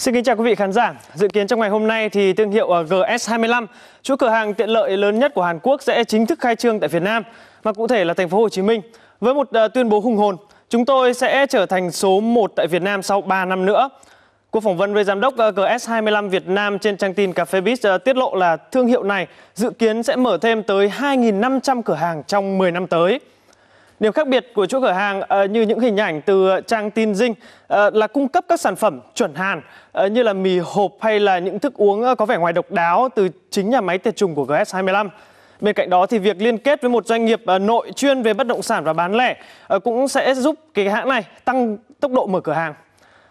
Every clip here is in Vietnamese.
Xin kính chào quý vị khán giả. Dự kiến trong ngày hôm nay thì thương hiệu ờ, GS25, chuỗi cửa hàng tiện lợi lớn nhất của Hàn Quốc sẽ chính thức khai trương tại Việt Nam, mà cụ thể là thành phố Hồ Chí Minh. Với một ờ, tuyên bố hùng hồn, chúng tôi sẽ trở thành số 1 tại Việt Nam sau 3 năm nữa. Cuộc phỏng vấn với giám đốc ờ, GS25 Việt Nam trên trang tin Café Biz tiết lộ là thương hiệu này dự kiến sẽ mở thêm tới 2.500 cửa hàng trong 10 năm tới. Điểm khác biệt của chuỗi cửa hàng ờ, như những hình ảnh từ trang tin Dinh ờ, là cung cấp các sản phẩm chuẩn Hàn ờ, như là mì hộp hay là những thức uống có vẻ ngoài độc đáo từ chính nhà máy tiệt trùng của GS25. Bên cạnh đó thì việc liên kết với một doanh nghiệp nội chuyên về bất động sản và bán lẻ cũng sẽ giúp cái hãng này tăng tốc độ mở cửa hàng.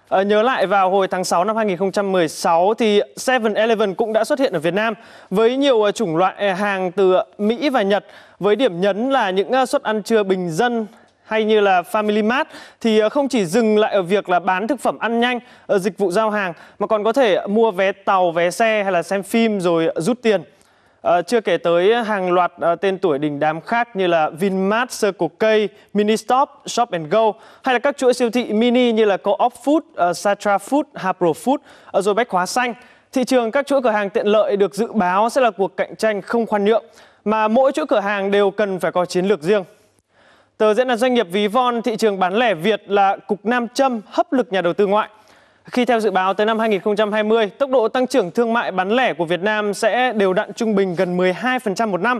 À, nhớ lại vào hồi tháng 6 năm 2016 thì 7-Eleven cũng đã xuất hiện ở Việt Nam với nhiều ờ, chủng loại ờ, hàng từ Mỹ và Nhật với điểm nhấn là những suất ăn trưa bình dân hay như là Family Mart thì không chỉ dừng lại ở việc là bán thực phẩm ăn nhanh, dịch vụ giao hàng mà còn có thể mua vé tàu, vé xe hay là xem phim rồi rút tiền. À, chưa kể tới hàng loạt à, tên tuổi đình đám khác như là Vinmart, Circle K, Ministop, Shop Go hay là các chuỗi siêu thị mini như là Co-op Food, à, Satra Food, Hapro Food, à, rồi Bách Hóa Xanh. Thị trường các chuỗi cửa hàng tiện lợi được dự báo sẽ là cuộc cạnh tranh không khoan nhượng mà mỗi chuỗi cửa hàng đều cần phải có chiến lược riêng. Tờ diễn đàn doanh nghiệp Ví Von thị trường bán lẻ Việt là cục nam châm hấp lực nhà đầu tư ngoại. Khi theo dự báo tới năm 2020, tốc độ tăng trưởng thương mại bán lẻ của Việt Nam sẽ đều đặn trung bình gần 12% một năm,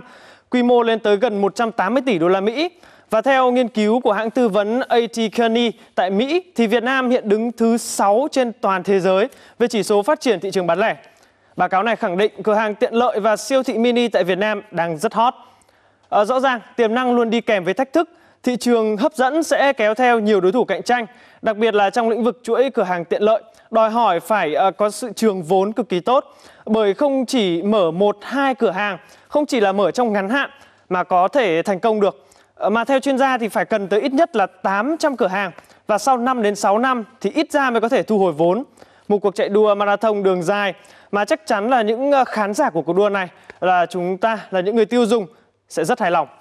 quy mô lên tới gần 180 tỷ đô la Mỹ. Và theo nghiên cứu của hãng tư vấn AT Kearney tại Mỹ thì Việt Nam hiện đứng thứ 6 trên toàn thế giới về chỉ số phát triển thị trường bán lẻ. Báo cáo này khẳng định cửa hàng tiện lợi và siêu thị mini tại Việt Nam đang rất hot. À, rõ ràng tiềm năng luôn đi kèm với thách thức thị trường hấp dẫn sẽ kéo theo nhiều đối thủ cạnh tranh, đặc biệt là trong lĩnh vực chuỗi cửa hàng tiện lợi, đòi hỏi phải ờ, có sự trường vốn cực kỳ tốt. Bởi không chỉ mở một hai cửa hàng, không chỉ là mở trong ngắn hạn mà có thể thành công được. Ờ, mà theo chuyên gia thì phải cần tới ít nhất là 800 cửa hàng và sau 5 đến 6 năm thì ít ra mới có thể thu hồi vốn. Một cuộc chạy đua marathon đường dài mà chắc chắn là những ờ, khán giả của cuộc đua này là chúng ta là những người tiêu dùng sẽ rất hài lòng.